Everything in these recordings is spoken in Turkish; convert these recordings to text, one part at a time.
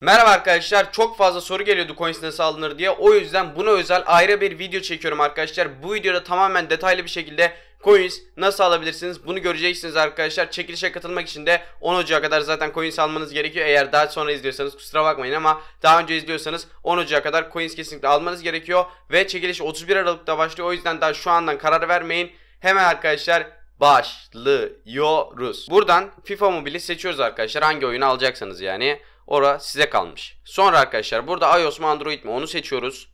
Merhaba arkadaşlar çok fazla soru geliyordu coins nasıl alınır diye o yüzden buna özel ayrı bir video çekiyorum arkadaşlar. Bu videoda tamamen detaylı bir şekilde coins nasıl alabilirsiniz bunu göreceksiniz arkadaşlar. Çekilişe katılmak için de 10 Ocağı kadar zaten coins almanız gerekiyor. Eğer daha sonra izliyorsanız kusura bakmayın ama daha önce izliyorsanız 10 Ocağı kadar coins kesinlikle almanız gerekiyor. Ve çekiliş 31 Aralık'ta başlıyor o yüzden daha şu andan karar vermeyin. Hemen arkadaşlar başlıyoruz. Buradan FIFA Mobile'i seçiyoruz arkadaşlar. Hangi oyunu alacaksanız yani. Ora size kalmış. Sonra arkadaşlar burada iOS mu Android mi onu seçiyoruz.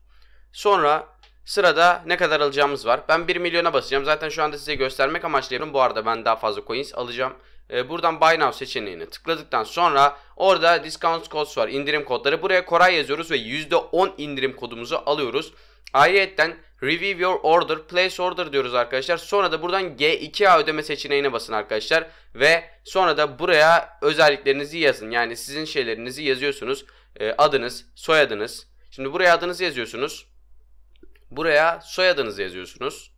Sonra sırada ne kadar alacağımız var. Ben 1 milyona basacağım. Zaten şu anda size göstermek amaçlıyorum. Bu arada ben daha fazla coins alacağım. Ee, buradan Buy Now seçeneğini tıkladıktan sonra orada Discount Codes var. indirim kodları. Buraya Koray yazıyoruz ve %10 indirim kodumuzu alıyoruz. Ayrıyeten Review your order, place order diyoruz arkadaşlar. Sonra da buradan G2A ödeme seçeneğine basın arkadaşlar. Ve sonra da buraya özelliklerinizi yazın. Yani sizin şeylerinizi yazıyorsunuz. E, adınız, soyadınız. Şimdi buraya adınızı yazıyorsunuz. Buraya soyadınızı yazıyorsunuz.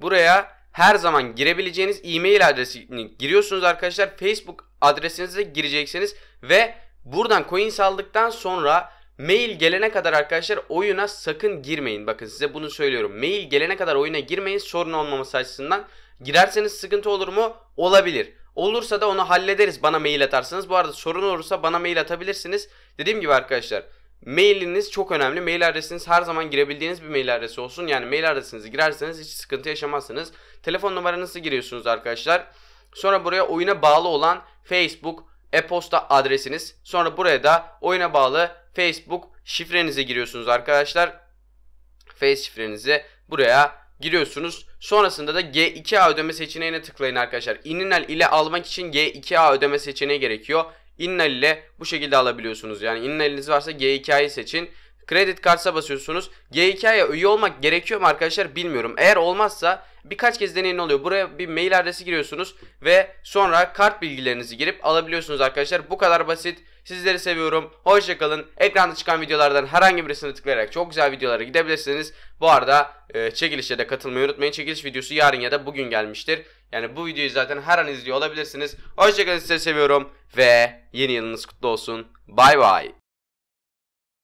Buraya her zaman girebileceğiniz e-mail adresini giriyorsunuz arkadaşlar. Facebook adresinize gireceksiniz ve buradan coins aldıktan sonra Mail gelene kadar arkadaşlar oyuna sakın girmeyin. Bakın size bunu söylüyorum. Mail gelene kadar oyuna girmeyin sorun olmaması açısından. Girerseniz sıkıntı olur mu? Olabilir. Olursa da onu hallederiz bana mail atarsanız. Bu arada sorun olursa bana mail atabilirsiniz. Dediğim gibi arkadaşlar mailiniz çok önemli. Mail adresiniz her zaman girebildiğiniz bir mail adresi olsun. Yani mail adresinizi girerseniz hiç sıkıntı yaşamazsınız. Telefon numaranızı giriyorsunuz arkadaşlar. Sonra buraya oyuna bağlı olan Facebook, e-posta adresiniz. Sonra buraya da oyuna bağlı Facebook şifrenize giriyorsunuz arkadaşlar. Face şifrenize buraya giriyorsunuz. Sonrasında da G2A ödeme seçeneğine tıklayın arkadaşlar. Inninal ile almak için G2A ödeme seçeneği gerekiyor. Innal ile bu şekilde alabiliyorsunuz. Yani Innal'iniz varsa G2A'yı seçin. Kredi Cards'a basıyorsunuz. G2'ye üye olmak gerekiyor mu arkadaşlar bilmiyorum. Eğer olmazsa birkaç kez deneyin oluyor. Buraya bir mail adresi giriyorsunuz ve sonra kart bilgilerinizi girip alabiliyorsunuz arkadaşlar. Bu kadar basit. Sizleri seviyorum. Hoşçakalın. Ekranda çıkan videolardan herhangi birisini tıklayarak çok güzel videolara gidebilirsiniz. Bu arada e, çekilişe de katılmayı unutmayın. Çekiliş videosu yarın ya da bugün gelmiştir. Yani bu videoyu zaten her an izliyor olabilirsiniz. Hoşçakalın sizleri seviyorum ve yeni yılınız kutlu olsun. Bay bay.